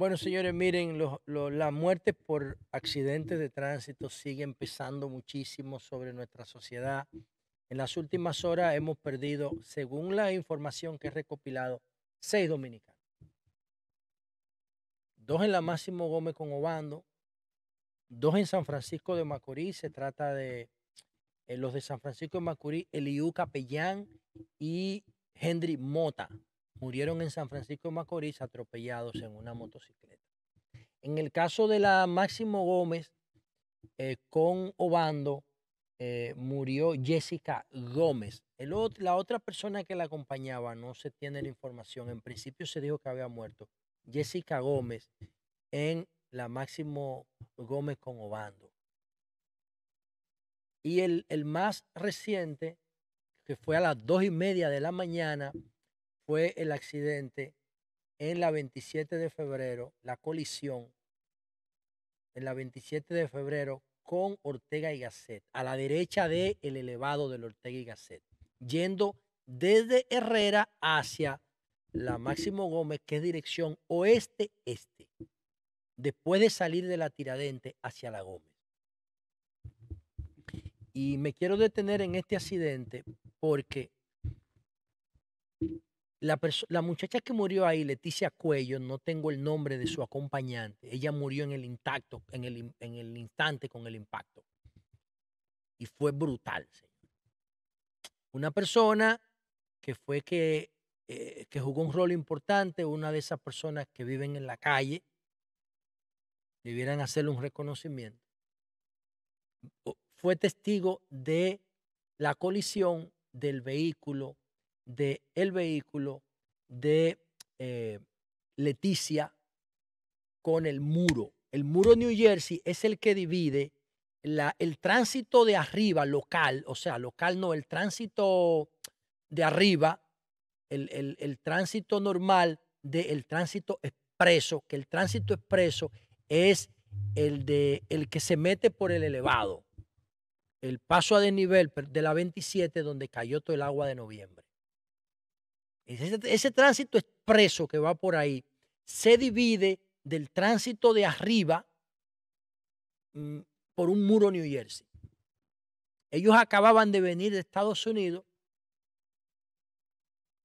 Bueno, señores, miren, la muerte las muertes por accidentes de tránsito siguen pesando muchísimo sobre nuestra sociedad. En las últimas horas hemos perdido, según la información que he recopilado, seis dominicanos. Dos en la Máximo Gómez con Obando, dos en San Francisco de Macorís, se trata de eh, los de San Francisco de Macorís, Eliú Capellán y Henry Mota murieron en San Francisco de Macorís atropellados en una motocicleta. En el caso de la Máximo Gómez eh, con Obando, eh, murió Jessica Gómez. El la otra persona que la acompañaba, no se tiene la información, en principio se dijo que había muerto, Jessica Gómez en la Máximo Gómez con Obando. Y el, el más reciente, que fue a las dos y media de la mañana, fue el accidente en la 27 de febrero, la colisión en la 27 de febrero con Ortega y Gasset, a la derecha del el elevado del Ortega y Gasset, yendo desde Herrera hacia la Máximo Gómez, que es dirección oeste-este, después de salir de la Tiradente hacia la Gómez. Y me quiero detener en este accidente porque la, muchacha que murió ahí, Leticia Cuello, no tengo el nombre de su acompañante. Ella murió en el intacto, en el, instante con el impacto. Y fue brutal, señor. Una persona que fue que, eh, que jugó un rol importante, una de esas personas que viven en la calle, debieran hacerle un reconocimiento. Fue testigo de la colisión del vehículo del el vehículo de eh, Leticia con el muro. El muro New Jersey es el que divide el tránsito de arriba local, o sea, local no, el tránsito de arriba, el, el, tránsito normal del tránsito expreso, que el tránsito expreso es el, de, el que se mete por el elevado, el paso a desnivel de la 27 donde cayó todo el agua de noviembre. Ese, tránsito expreso que va por ahí se divide del tránsito de arriba mm, por un muro New Jersey. Ellos acababan de venir de Estados Unidos,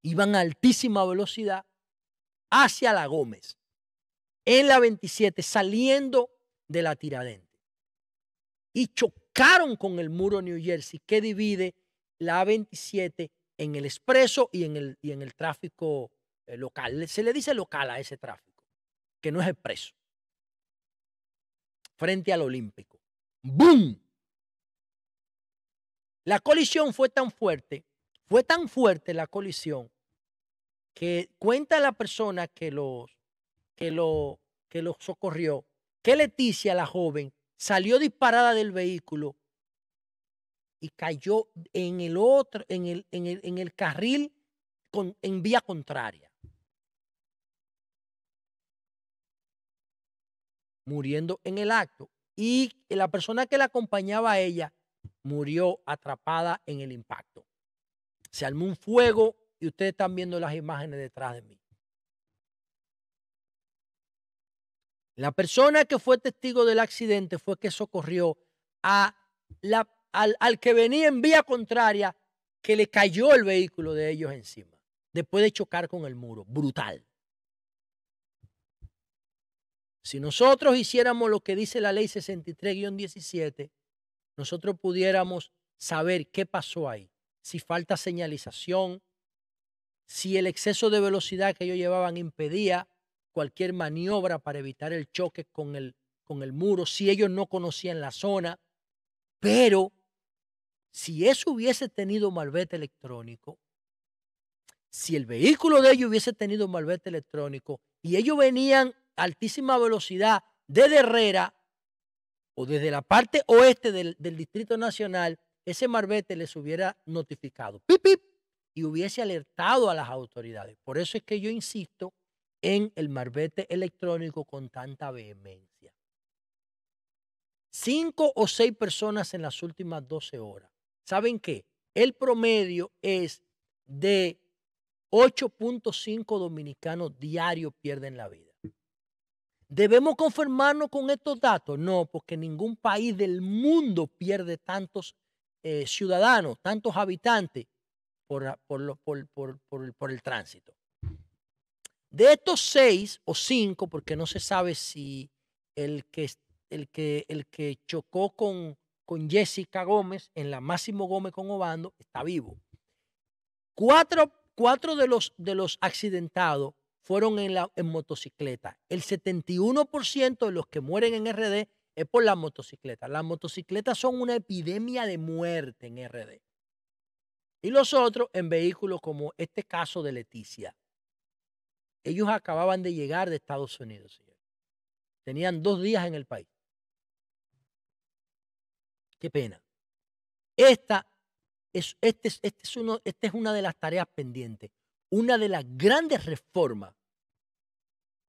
iban a altísima velocidad hacia la Gómez, en la 27, saliendo de la Tiradente. Y chocaron con el muro New Jersey que divide la 27 en el expreso y en el, y en el tráfico eh, local. Se le dice local a ese tráfico, que no es expreso. Frente al Olímpico. ¡Bum! La colisión fue tan fuerte, fue tan fuerte la colisión, que cuenta la persona que, los, que, lo, que los socorrió, que Leticia, la joven, salió disparada del vehículo y cayó en el otro, en el, en el, carril con, en vía contraria. Muriendo en el acto. Y la persona que la acompañaba a ella murió atrapada en el impacto. Se armó un fuego y ustedes están viendo las imágenes detrás de mí. La persona que fue testigo del accidente fue que socorrió a la al, que venía en vía contraria que le cayó el vehículo de ellos encima, después de chocar con el muro. Brutal. Si nosotros hiciéramos lo que dice la ley 63-17, nosotros pudiéramos saber qué pasó ahí. Si falta señalización, si el exceso de velocidad que ellos llevaban impedía cualquier maniobra para evitar el choque con el, con el muro, si ellos no conocían la zona. Pero si eso hubiese tenido malvete electrónico, si el vehículo de ellos hubiese tenido malvete electrónico y ellos venían a altísima velocidad desde Herrera o desde la parte oeste del, Distrito Nacional, ese malvete les hubiera notificado y hubiese alertado a las autoridades. Por eso es que yo insisto en el marbete electrónico con tanta vehemencia. Cinco o seis personas en las últimas 12 horas ¿Saben qué? El promedio es de 8.5 dominicanos diarios pierden la vida. ¿Debemos confirmarnos con estos datos? No, porque ningún país del mundo pierde tantos eh, ciudadanos, tantos habitantes por, por, el tránsito. De estos seis o cinco, porque no se sabe si el que, el que, el que chocó con, con Jessica Gómez en la Máximo Gómez con Obando está vivo. Cuatro, de, los, de los accidentados fueron en, la, en motocicleta. El 71% de los que mueren en RD es por la motocicleta. Las motocicletas son una epidemia de muerte en RD. Y los otros en vehículos como este caso de Leticia. Ellos acababan de llegar de Estados Unidos, señor. Tenían dos días en el país. Qué pena. Esta es, este, este uno, es una de las tareas pendientes, una de las grandes reformas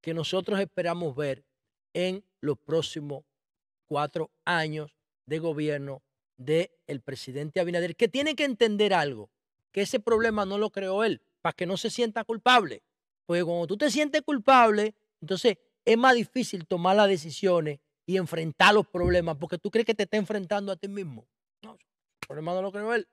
que nosotros esperamos ver en los próximos cuatro años de gobierno del el presidente Abinader, que tiene que entender algo, que ese problema no lo creó él, para que no se sienta culpable. Porque cuando tú te sientes culpable, entonces es más difícil tomar las decisiones y enfrentar los problemas, porque tú crees que te está enfrentando a ti mismo. No, el problema no lo creo él.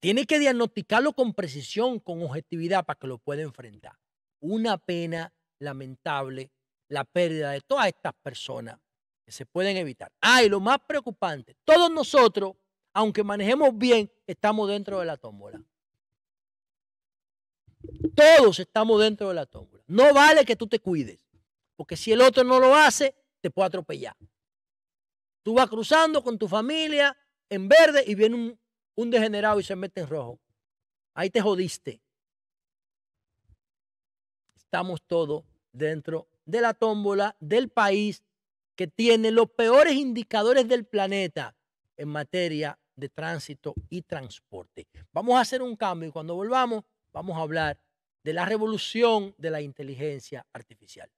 Tiene que diagnosticarlo con precisión, con objetividad, para que lo pueda enfrentar. Una pena lamentable la pérdida de todas estas personas que se pueden evitar. Ah, y lo más preocupante, todos nosotros, aunque manejemos bien, estamos dentro de la tómbola. Todos estamos dentro de la tómbola. No vale que tú te cuides. Porque si el otro no lo hace, te puede atropellar. Tú vas cruzando con tu familia en verde y viene un, degenerado y se mete en rojo. Ahí te jodiste. Estamos todos dentro de la tómbola del país que tiene los peores indicadores del planeta en materia de tránsito y transporte. Vamos a hacer un cambio y cuando volvamos vamos a hablar de la revolución de la inteligencia artificial.